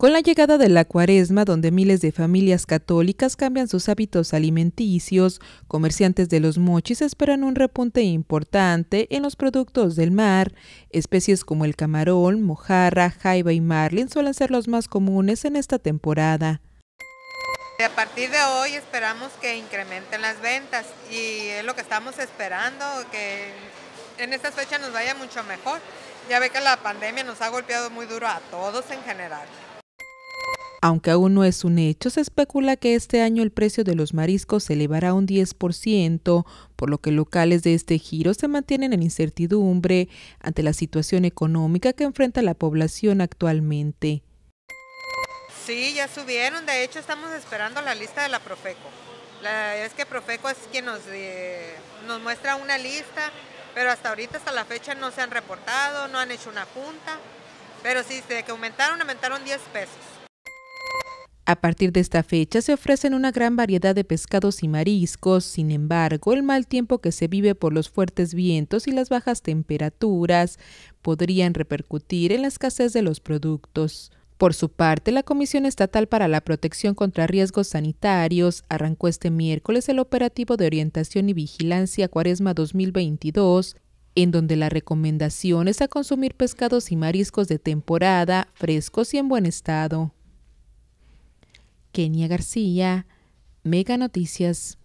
Con la llegada de la cuaresma, donde miles de familias católicas cambian sus hábitos alimenticios, comerciantes de los mochis esperan un repunte importante en los productos del mar. Especies como el camarón, mojarra, jaiba y marlin suelen ser los más comunes en esta temporada. A partir de hoy esperamos que incrementen las ventas y es lo que estamos esperando, que en estas fechas nos vaya mucho mejor. Ya ve que la pandemia nos ha golpeado muy duro a todos en general. Aunque aún no es un hecho, se especula que este año el precio de los mariscos se elevará un 10%, por lo que locales de este giro se mantienen en incertidumbre ante la situación económica que enfrenta la población actualmente. Sí, ya subieron, de hecho estamos esperando la lista de la Profeco. La, es que Profeco es quien nos, eh, nos muestra una lista, pero hasta ahorita, hasta la fecha no se han reportado, no han hecho una junta, pero sí, desde que aumentaron, aumentaron 10 pesos. A partir de esta fecha se ofrecen una gran variedad de pescados y mariscos, sin embargo, el mal tiempo que se vive por los fuertes vientos y las bajas temperaturas podrían repercutir en la escasez de los productos. Por su parte, la Comisión Estatal para la Protección contra Riesgos Sanitarios arrancó este miércoles el operativo de orientación y vigilancia Cuaresma 2022 en donde la recomendación es a consumir pescados y mariscos de temporada, frescos y en buen estado. Kenia García, Mega Noticias.